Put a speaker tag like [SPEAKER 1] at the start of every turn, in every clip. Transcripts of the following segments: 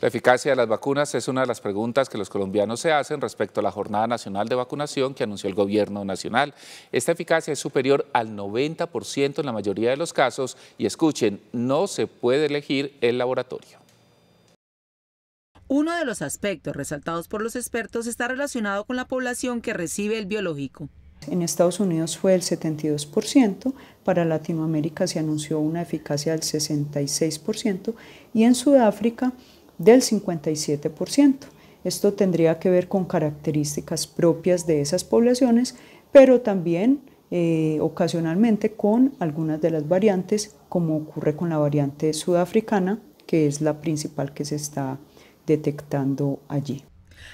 [SPEAKER 1] La eficacia de las vacunas es una de las preguntas que los colombianos se hacen respecto a la Jornada Nacional de Vacunación que anunció el Gobierno Nacional. Esta eficacia es superior al 90% en la mayoría de los casos y escuchen, no se puede elegir el laboratorio.
[SPEAKER 2] Uno de los aspectos resaltados por los expertos está relacionado con la población que recibe el biológico.
[SPEAKER 3] En Estados Unidos fue el 72%, para Latinoamérica se anunció una eficacia del 66% y en Sudáfrica del 57%. Esto tendría que ver con características propias de esas poblaciones, pero también eh, ocasionalmente con algunas de las variantes, como ocurre con la variante sudafricana, que es la principal que se está detectando allí.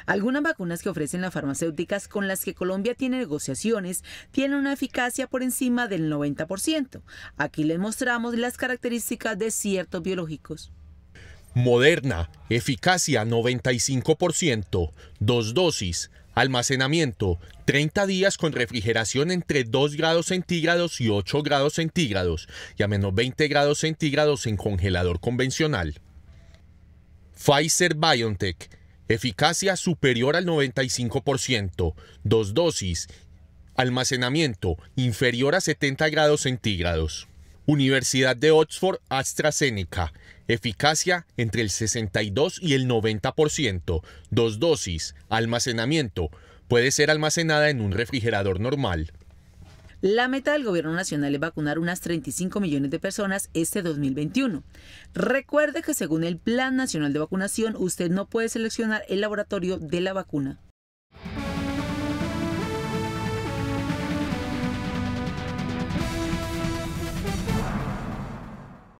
[SPEAKER 2] Algunas vacunas que ofrecen las farmacéuticas con las que Colombia tiene negociaciones tienen una eficacia por encima del 90%. Aquí les mostramos las características de ciertos biológicos.
[SPEAKER 4] Moderna, eficacia 95%, dos dosis, almacenamiento, 30 días con refrigeración entre 2 grados centígrados y 8 grados centígrados y a menos 20 grados centígrados en congelador convencional. Pfizer BioNTech, eficacia superior al 95%, dos dosis, almacenamiento inferior a 70 grados centígrados. Universidad de Oxford AstraZeneca, eficacia entre el 62 y el 90%, dos dosis, almacenamiento, puede ser almacenada en un refrigerador normal.
[SPEAKER 2] La meta del Gobierno Nacional es vacunar unas 35 millones de personas este 2021. Recuerde que según el Plan Nacional de Vacunación, usted no puede seleccionar el laboratorio de la vacuna.